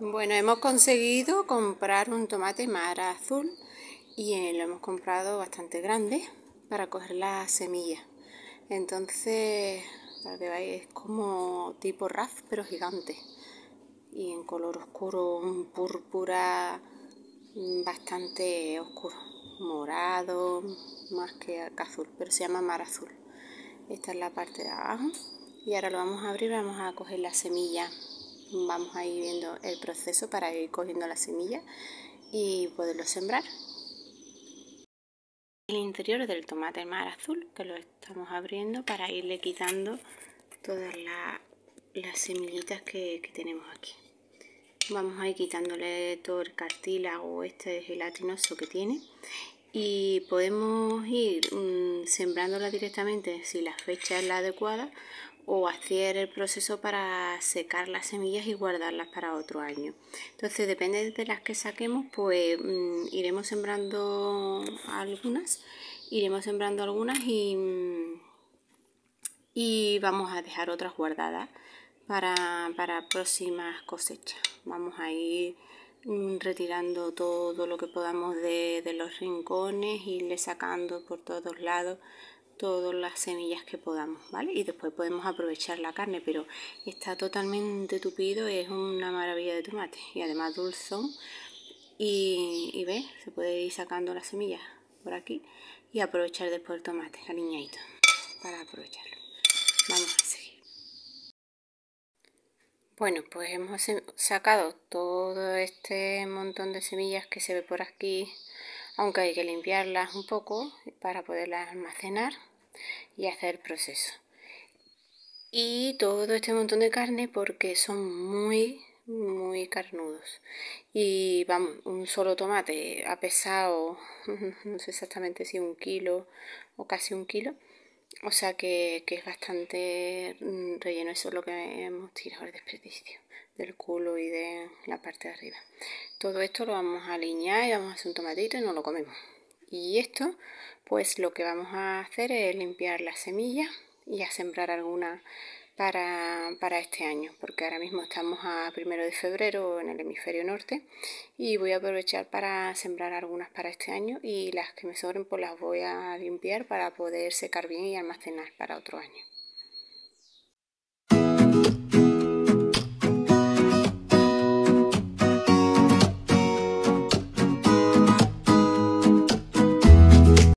Bueno, hemos conseguido comprar un tomate mar azul y eh, lo hemos comprado bastante grande para coger las semillas. Entonces, para que es como tipo raf, pero gigante. Y en color oscuro, un púrpura mm, bastante oscuro, morado, más que azul, pero se llama mar azul. Esta es la parte de abajo. Y ahora lo vamos a abrir, vamos a coger la semilla vamos a ir viendo el proceso para ir cogiendo la semilla y poderlo sembrar. El interior del tomate mar azul que lo estamos abriendo para irle quitando todas las semillitas que, tenemos aquí. Vamos a ir quitándole todo el cartílago este gelatinoso que tiene y podemos ir mmm, sembrándola directamente si la fecha es la adecuada o hacer el proceso para secar las semillas y guardarlas para otro año. Entonces, depende de las que saquemos, pues mm, iremos sembrando algunas, iremos sembrando algunas y, mm, y vamos a dejar otras guardadas para, próximas cosechas. Vamos a ir mm, retirando todo lo que podamos de, de los rincones, irle sacando por todos lados todas las semillas que podamos, ¿vale? Y después podemos aprovechar la carne, pero está totalmente tupido, es una maravilla de tomate y además dulzón. Y, y ves, se puede ir sacando las semillas por aquí y aprovechar después el tomate, cariñadito para aprovecharlo. Vamos a seguir. Bueno, pues hemos sacado todo este montón de semillas que se ve por aquí aunque hay que limpiarlas un poco para poderlas almacenar y hacer el proceso. Y todo este montón de carne porque son muy, muy carnudos. Y vamos, un solo tomate ha pesado, no sé exactamente si un kilo o casi un kilo. O sea que, que es bastante relleno, eso es lo que hemos tirado el desperdicio del culo y de la parte de arriba. Todo esto lo vamos a alinear y vamos a hacer un tomatito y no lo comemos. Y esto, pues lo que vamos a hacer es limpiar las semillas y a sembrar algunas para, para, este año, porque ahora mismo estamos a primero de febrero en el hemisferio norte y voy a aprovechar para sembrar algunas para este año y las que me sobren pues las voy a limpiar para poder secar bien y almacenar para otro año.